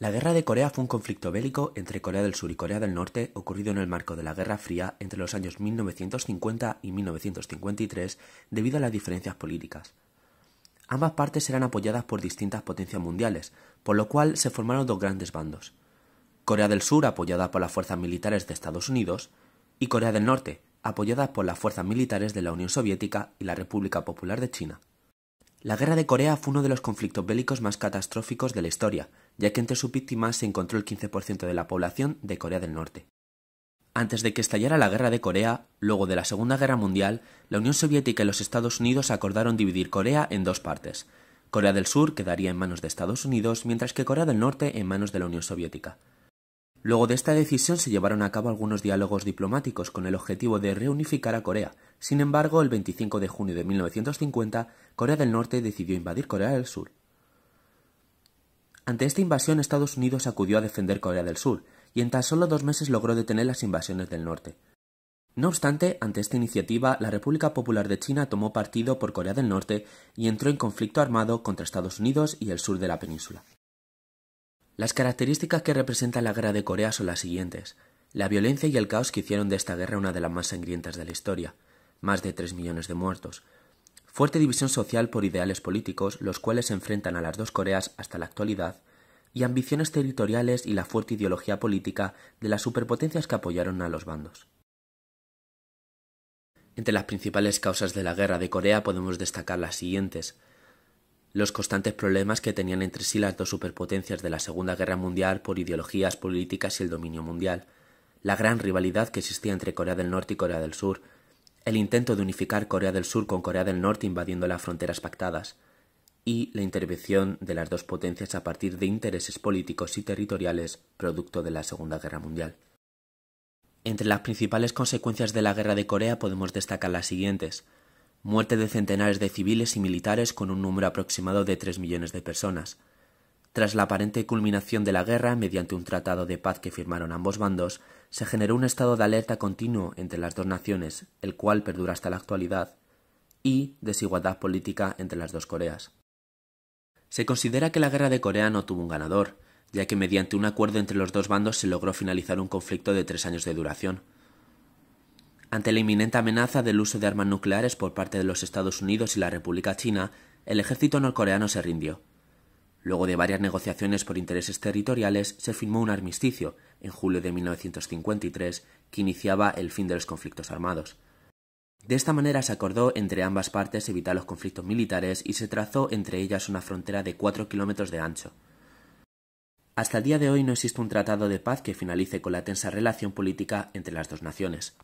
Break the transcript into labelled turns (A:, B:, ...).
A: La Guerra de Corea fue un conflicto bélico entre Corea del Sur y Corea del Norte ocurrido en el marco de la Guerra Fría entre los años 1950 y 1953 debido a las diferencias políticas. Ambas partes eran apoyadas por distintas potencias mundiales, por lo cual se formaron dos grandes bandos. Corea del Sur apoyada por las fuerzas militares de Estados Unidos y Corea del Norte apoyada por las fuerzas militares de la Unión Soviética y la República Popular de China. La guerra de Corea fue uno de los conflictos bélicos más catastróficos de la historia, ya que entre sus víctimas se encontró el 15% de la población de Corea del Norte. Antes de que estallara la guerra de Corea, luego de la Segunda Guerra Mundial, la Unión Soviética y los Estados Unidos acordaron dividir Corea en dos partes. Corea del Sur quedaría en manos de Estados Unidos, mientras que Corea del Norte en manos de la Unión Soviética. Luego de esta decisión se llevaron a cabo algunos diálogos diplomáticos con el objetivo de reunificar a Corea. Sin embargo, el 25 de junio de 1950, Corea del Norte decidió invadir Corea del Sur. Ante esta invasión, Estados Unidos acudió a defender Corea del Sur, y en tan solo dos meses logró detener las invasiones del norte. No obstante, ante esta iniciativa, la República Popular de China tomó partido por Corea del Norte y entró en conflicto armado contra Estados Unidos y el sur de la península. Las características que representa la guerra de Corea son las siguientes. La violencia y el caos que hicieron de esta guerra una de las más sangrientas de la historia, más de tres millones de muertos. Fuerte división social por ideales políticos, los cuales se enfrentan a las dos Coreas hasta la actualidad, y ambiciones territoriales y la fuerte ideología política de las superpotencias que apoyaron a los bandos. Entre las principales causas de la guerra de Corea podemos destacar las siguientes los constantes problemas que tenían entre sí las dos superpotencias de la Segunda Guerra Mundial por ideologías políticas y el dominio mundial, la gran rivalidad que existía entre Corea del Norte y Corea del Sur, el intento de unificar Corea del Sur con Corea del Norte invadiendo las fronteras pactadas, y la intervención de las dos potencias a partir de intereses políticos y territoriales producto de la Segunda Guerra Mundial. Entre las principales consecuencias de la Guerra de Corea podemos destacar las siguientes muerte de centenares de civiles y militares con un número aproximado de tres millones de personas. Tras la aparente culminación de la guerra, mediante un tratado de paz que firmaron ambos bandos, se generó un estado de alerta continuo entre las dos naciones, el cual perdura hasta la actualidad, y desigualdad política entre las dos Coreas. Se considera que la guerra de Corea no tuvo un ganador, ya que mediante un acuerdo entre los dos bandos se logró finalizar un conflicto de tres años de duración, ante la inminente amenaza del uso de armas nucleares por parte de los Estados Unidos y la República China, el ejército norcoreano se rindió. Luego de varias negociaciones por intereses territoriales, se firmó un armisticio, en julio de 1953, que iniciaba el fin de los conflictos armados. De esta manera se acordó entre ambas partes evitar los conflictos militares y se trazó entre ellas una frontera de cuatro kilómetros de ancho. Hasta el día de hoy no existe un tratado de paz que finalice con la tensa relación política entre las dos naciones.